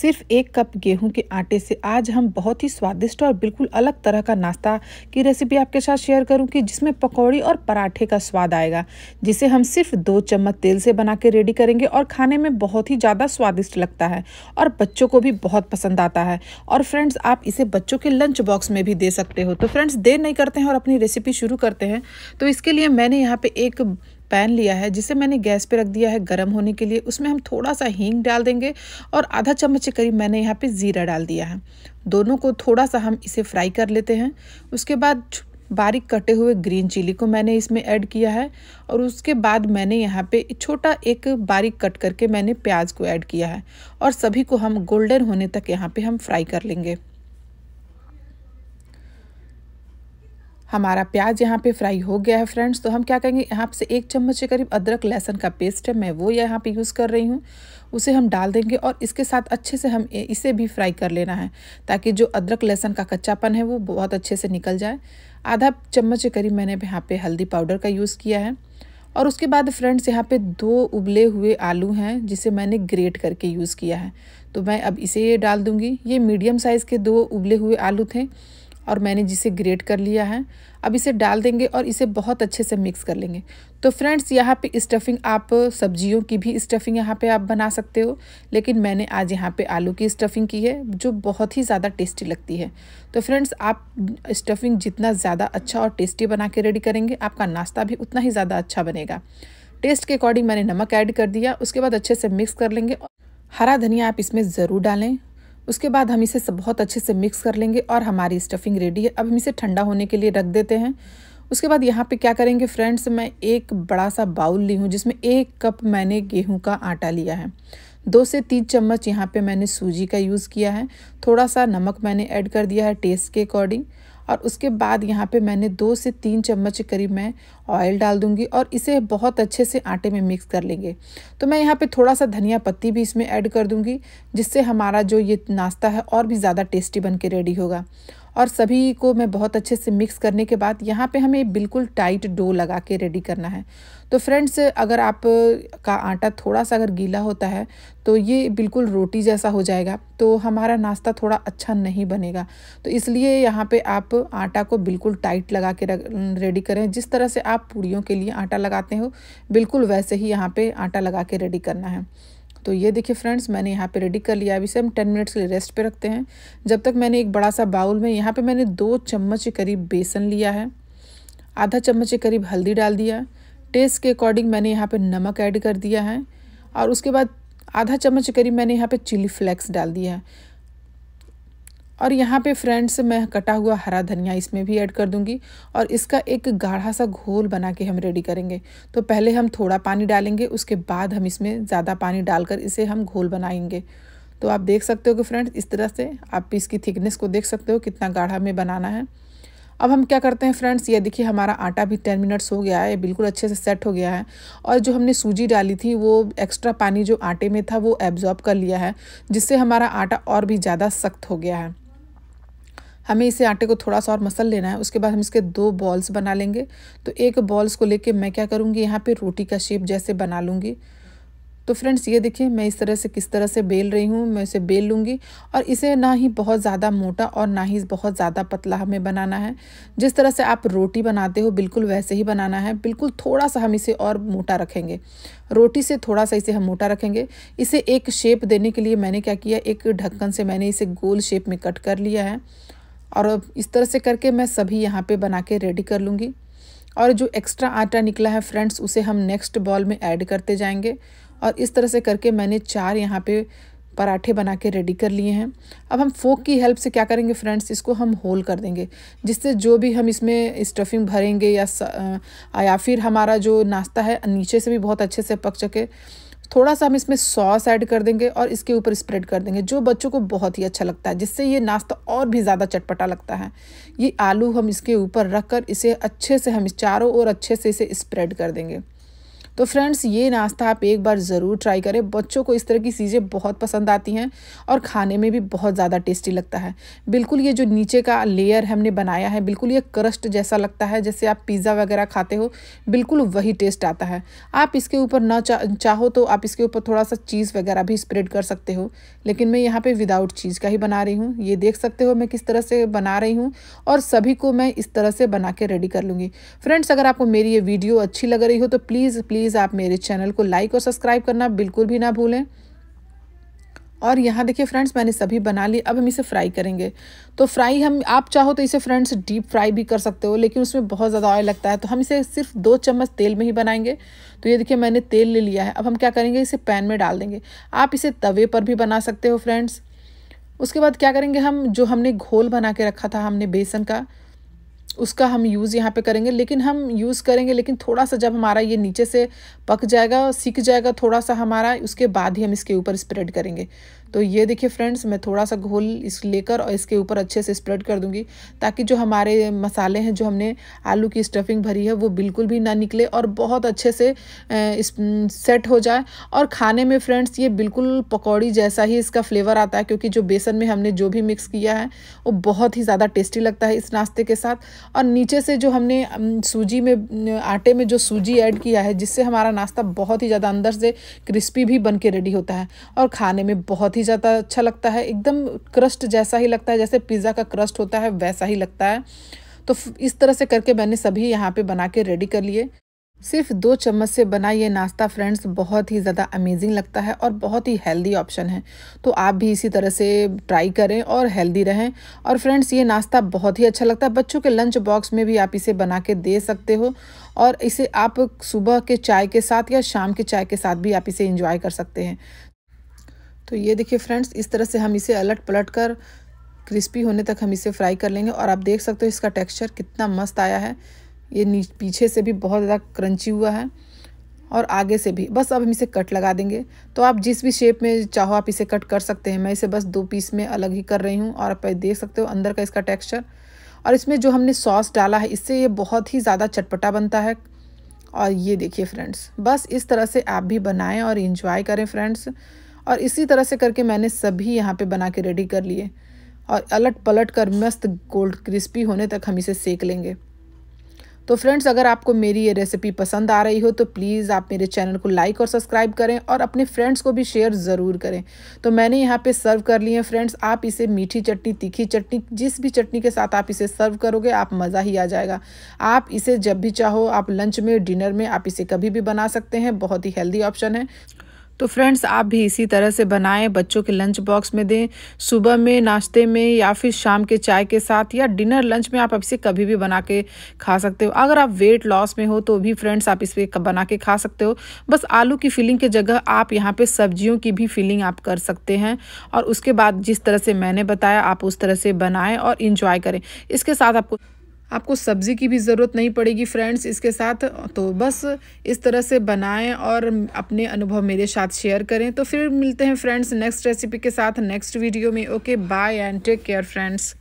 सिर्फ एक कप गेहूं के आटे से आज हम बहुत ही स्वादिष्ट और बिल्कुल अलग तरह का नाश्ता की रेसिपी आपके साथ शेयर करूंगी जिसमें पकौड़ी और पराठे का स्वाद आएगा जिसे हम सिर्फ दो चम्मच तेल से बना के रेडी करेंगे और खाने में बहुत ही ज़्यादा स्वादिष्ट लगता है और बच्चों को भी बहुत पसंद आता है और फ्रेंड्स आप इसे बच्चों के लंच बॉक्स में भी दे सकते हो तो फ्रेंड्स देर नहीं करते हैं और अपनी रेसिपी शुरू करते हैं तो इसके लिए मैंने यहाँ पर एक पैन लिया है जिसे मैंने गैस पे रख दिया है गर्म होने के लिए उसमें हम थोड़ा सा हींग डाल देंगे और आधा चम्मच के करीब मैंने यहाँ पे ज़ीरा डाल दिया है दोनों को थोड़ा सा हम इसे फ्राई कर लेते हैं उसके बाद बारीक कटे हुए ग्रीन चिली को मैंने इसमें ऐड किया है और उसके बाद मैंने यहाँ पे छोटा एक बारीक कट करके मैंने प्याज को ऐड किया है और सभी को हम गोल्डन होने तक यहाँ पे हम फ्राई कर लेंगे हमारा प्याज यहाँ पे फ्राई हो गया है फ्रेंड्स तो हम क्या करेंगे यहाँ से एक चम्मच के करीब अदरक लहसन का पेस्ट है मैं वो यहाँ पे यूज़ कर रही हूँ उसे हम डाल देंगे और इसके साथ अच्छे से हम इसे भी फ्राई कर लेना है ताकि जो अदरक लहसन का कच्चापन है वो बहुत अच्छे से निकल जाए आधा चम्मच के करीब मैंने यहाँ पर हल्दी पाउडर का यूज़ किया है और उसके बाद फ्रेंड्स यहाँ पर दो उबले हुए आलू हैं जिसे मैंने ग्रेट करके यूज़ किया है तो मैं अब इसे डाल दूँगी ये मीडियम साइज़ के दो उबले हुए आलू थे और मैंने जिसे ग्रेट कर लिया है अब इसे डाल देंगे और इसे बहुत अच्छे से मिक्स कर लेंगे तो फ्रेंड्स यहाँ पे स्टफिंग आप सब्जियों की भी स्टफिंग यहाँ पे आप बना सकते हो लेकिन मैंने आज यहाँ पे आलू की स्टफिंग की है जो बहुत ही ज़्यादा टेस्टी लगती है तो फ्रेंड्स आप स्टफिंग जितना ज़्यादा अच्छा और टेस्टी बना के रेडी करेंगे आपका नाश्ता भी उतना ही ज़्यादा अच्छा बनेगा टेस्ट के अकॉर्डिंग मैंने नमक ऐड कर दिया उसके बाद अच्छे से मिक्स कर लेंगे हरा धनिया आप इसमें ज़रूर डालें उसके बाद हम इसे सब बहुत अच्छे से मिक्स कर लेंगे और हमारी स्टफिंग रेडी है अब हम इसे ठंडा होने के लिए रख देते हैं उसके बाद यहाँ पे क्या करेंगे फ्रेंड्स मैं एक बड़ा सा बाउल ली हूँ जिसमें एक कप मैंने गेहूं का आटा लिया है दो से तीन चम्मच यहाँ पे मैंने सूजी का यूज़ किया है थोड़ा सा नमक मैंने ऐड कर दिया है टेस्ट के अकॉर्डिंग और उसके बाद यहाँ पे मैंने दो से तीन चम्मच करीब मैं ऑयल डाल दूँगी और इसे बहुत अच्छे से आटे में मिक्स कर लेंगे तो मैं यहाँ पे थोड़ा सा धनिया पत्ती भी इसमें ऐड कर दूँगी जिससे हमारा जो ये नाश्ता है और भी ज़्यादा टेस्टी बन के रेडी होगा और सभी को मैं बहुत अच्छे से मिक्स करने के बाद यहाँ पे हमें बिल्कुल टाइट डो लगा के रेडी करना है तो फ्रेंड्स अगर आप का आटा थोड़ा सा अगर गीला होता है तो ये बिल्कुल रोटी जैसा हो जाएगा तो हमारा नाश्ता थोड़ा अच्छा नहीं बनेगा तो इसलिए यहाँ पे आप आटा को बिल्कुल टाइट लगा के रेडी करें जिस तरह से आप पूड़ियों के लिए आटा लगाते हो बिल्कुल वैसे ही यहाँ पर आटा लगा के रेडी करना है तो ये देखिए फ्रेंड्स मैंने यहाँ पे रेडी कर लिया अभी से हम टेन मिनट्स के लिए रेस्ट पे रखते हैं जब तक मैंने एक बड़ा सा बाउल में यहाँ पे मैंने दो चम्मच के करीब बेसन लिया है आधा चम्मच के करीब हल्दी डाल दिया टेस्ट के अकॉर्डिंग मैंने यहाँ पे नमक ऐड कर दिया है और उसके बाद आधा चम्मच के करीब मैंने यहाँ पर चिली फ्लेक्स डाल दिया है और यहाँ पे फ्रेंड्स मैं कटा हुआ हरा धनिया इसमें भी ऐड कर दूंगी और इसका एक गाढ़ा सा घोल बना के हम रेडी करेंगे तो पहले हम थोड़ा पानी डालेंगे उसके बाद हम इसमें ज़्यादा पानी डालकर इसे हम घोल बनाएंगे तो आप देख सकते हो कि फ्रेंड्स इस तरह से आप इसकी थिकनेस को देख सकते हो कितना गाढ़ा में बनाना है अब हम क्या करते हैं फ्रेंड्स ये देखिए हमारा आटा भी टेन मिनट्स हो गया है बिल्कुल अच्छे से सेट हो गया है और जो हमने सूजी डाली थी वो एक्स्ट्रा पानी जो आटे में था वो एब्जॉर्ब कर लिया है जिससे हमारा आटा और भी ज़्यादा सख्त हो गया है हमें इसे आटे को थोड़ा सा और मसल लेना है उसके बाद हम इसके दो बॉल्स बना लेंगे तो एक बॉल्स को लेके मैं क्या करूँगी यहाँ पर रोटी का शेप जैसे बना लूँगी तो फ्रेंड्स ये देखिए मैं इस तरह से किस तरह से बेल रही हूँ मैं इसे बेल लूँगी और इसे ना ही बहुत ज़्यादा मोटा और ना ही बहुत ज़्यादा पतला हमें बनाना है जिस तरह से आप रोटी बनाते हो बिल्कुल वैसे ही बनाना है बिल्कुल थोड़ा सा हम इसे और मोटा रखेंगे रोटी से थोड़ा सा इसे हम मोटा रखेंगे इसे एक शेप देने के लिए मैंने क्या किया एक ढक्कन से मैंने इसे गोल शेप में कट कर लिया है और इस तरह से करके मैं सभी यहाँ पे बना के रेडी कर लूँगी और जो एक्स्ट्रा आटा निकला है फ्रेंड्स उसे हम नेक्स्ट बॉल में ऐड करते जाएंगे और इस तरह से करके मैंने चार यहाँ पे पराठे बना के रेडी कर लिए हैं अब हम फोक की हेल्प से क्या करेंगे फ्रेंड्स इसको हम होल कर देंगे जिससे जो भी हम इसमें स्टफिंग भरेंगे या या फिर हमारा जो नाश्ता है नीचे से भी बहुत अच्छे से पक सके थोड़ा सा हम इसमें सॉस ऐड कर देंगे और इसके ऊपर स्प्रेड कर देंगे जो बच्चों को बहुत ही अच्छा लगता है जिससे ये नाश्ता और भी ज़्यादा चटपटा लगता है ये आलू हम इसके ऊपर रख कर इसे अच्छे से हम चारों ओर अच्छे से इसे स्प्रेड कर देंगे तो फ्रेंड्स ये नाश्ता आप एक बार ज़रूर ट्राई करें बच्चों को इस तरह की चीज़ें बहुत पसंद आती हैं और खाने में भी बहुत ज़्यादा टेस्टी लगता है बिल्कुल ये जो नीचे का लेयर हमने बनाया है बिल्कुल ये क्रस्ट जैसा लगता है जैसे आप पिज़्ज़ा वगैरह खाते हो बिल्कुल वही टेस्ट आता है आप इसके ऊपर ना चा, चाहो तो आप इसके ऊपर थोड़ा सा चीज़ वगैरह भी स्प्रेड कर सकते हो लेकिन मैं यहाँ पर विदाउट चीज़ का ही बना रही हूँ ये देख सकते हो मैं किस तरह से बना रही हूँ और सभी को मैं इस तरह से बना के रेडी कर लूँगी फ्रेंड्स अगर आपको मेरी ये वीडियो अच्छी लग रही हो तो प्लीज़ प्लीज़ प्लीज़ आप मेरे चैनल को लाइक और सब्सक्राइब करना बिल्कुल भी ना भूलें और यहाँ देखिए फ्रेंड्स मैंने सभी बना ली अब हम इसे फ्राई करेंगे तो फ्राई हम आप चाहो तो इसे फ्रेंड्स डीप फ्राई भी कर सकते हो लेकिन उसमें बहुत ज़्यादा ऑयल लगता है तो हम इसे सिर्फ दो चम्मच तेल में ही बनाएंगे तो ये देखिए मैंने तेल ले लिया है अब हम क्या करेंगे इसे पैन में डाल देंगे आप इसे तवे पर भी बना सकते हो फ्रेंड्स उसके बाद क्या करेंगे हम जो हमने घोल बना के रखा था हमने बेसन का उसका हम यूज़ यहाँ पे करेंगे लेकिन हम यूज़ करेंगे लेकिन थोड़ा सा जब हमारा ये नीचे से पक जाएगा सीख जाएगा थोड़ा सा हमारा उसके बाद ही हम इसके ऊपर स्प्रेड करेंगे तो ये देखिए फ्रेंड्स मैं थोड़ा सा घोल इस लेकर और इसके ऊपर अच्छे से स्प्रेड कर दूंगी ताकि जो हमारे मसाले हैं जो हमने आलू की स्टफिंग भरी है वो बिल्कुल भी ना निकले और बहुत अच्छे से इस सेट हो जाए और खाने में फ्रेंड्स ये बिल्कुल पकौड़ी जैसा ही इसका फ्लेवर आता है क्योंकि जो बेसन में हमने जो भी मिक्स किया है वो बहुत ही ज़्यादा टेस्टी लगता है इस नाश्ते के साथ और नीचे से जो हमने सूजी में आटे में जो सूजी ऐड किया है जिससे हमारा नाश्ता बहुत ही ज़्यादा अंदर से क्रिस्पी भी बन के रेडी होता है और खाने में बहुत ही ज़्यादा अच्छा लगता है एकदम क्रस्ट जैसा ही लगता है जैसे पिज़्ज़ा का क्रस्ट होता है वैसा ही लगता है तो इस तरह से करके मैंने सभी यहाँ पे बना के रेडी कर लिए सिर्फ दो चम्मच से बना ये नाश्ता फ्रेंड्स बहुत ही ज़्यादा अमेजिंग लगता है और बहुत ही हेल्दी ऑप्शन है तो आप भी इसी तरह से ट्राई करें और हेल्दी रहें और फ्रेंड्स ये नाश्ता बहुत ही अच्छा लगता है बच्चों के लंच बॉक्स में भी आप इसे बना के दे सकते हो और इसे आप सुबह के चाय के साथ या शाम के चाय के साथ भी आप इसे इंजॉय कर सकते हैं तो ये देखिए फ्रेंड्स इस तरह से हम इसे अलट पलट कर क्रिस्पी होने तक हम इसे फ्राई कर लेंगे और आप देख सकते हो इसका टेक्स्चर कितना मस्त आया है ये पीछे से भी बहुत ज़्यादा क्रंची हुआ है और आगे से भी बस अब हम इसे कट लगा देंगे तो आप जिस भी शेप में चाहो आप इसे कट कर सकते हैं मैं इसे बस दो पीस में अलग ही कर रही हूँ और आप देख सकते हो अंदर का इसका टेक्स्चर और इसमें जो हमने सॉस डाला है इससे ये बहुत ही ज़्यादा चटपटा बनता है और ये देखिए फ्रेंड्स बस इस तरह से आप भी बनाएं और इन्जॉय करें फ्रेंड्स और इसी तरह से करके मैंने सभी यहाँ पे बना के रेडी कर लिए और अलट पलट कर मस्त गोल्ड क्रिस्पी होने तक हम इसे सेक लेंगे तो फ्रेंड्स अगर आपको मेरी ये रेसिपी पसंद आ रही हो तो प्लीज़ आप मेरे चैनल को लाइक और सब्सक्राइब करें और अपने फ्रेंड्स को भी शेयर ज़रूर करें तो मैंने यहाँ पे सर्व कर लिए हैं फ्रेंड्स आप इसे मीठी चटनी तीखी चटनी जिस भी चटनी के साथ आप इसे सर्व करोगे आप मज़ा ही आ जाएगा आप इसे जब भी चाहो आप लंच में डिनर में आप इसे कभी भी बना सकते हैं बहुत ही हेल्दी ऑप्शन है तो फ्रेंड्स आप भी इसी तरह से बनाएं बच्चों के लंच बॉक्स में दें सुबह में नाश्ते में या फिर शाम के चाय के साथ या डिनर लंच में आप इसे कभी भी बना के खा सकते हो अगर आप वेट लॉस में हो तो भी फ्रेंड्स आप इस पर बना के खा सकते हो बस आलू की फिलिंग की जगह आप यहाँ पर सब्जियों की भी फिलिंग आप कर सकते हैं और उसके बाद जिस तरह से मैंने बताया आप उस तरह से बनाएँ और इन्जॉय करें इसके साथ आपको आपको सब्ज़ी की भी ज़रूरत नहीं पड़ेगी फ्रेंड्स इसके साथ तो बस इस तरह से बनाएं और अपने अनुभव मेरे साथ शेयर करें तो फिर मिलते हैं फ्रेंड्स नेक्स्ट रेसिपी के साथ नेक्स्ट वीडियो में okay bye and take care friends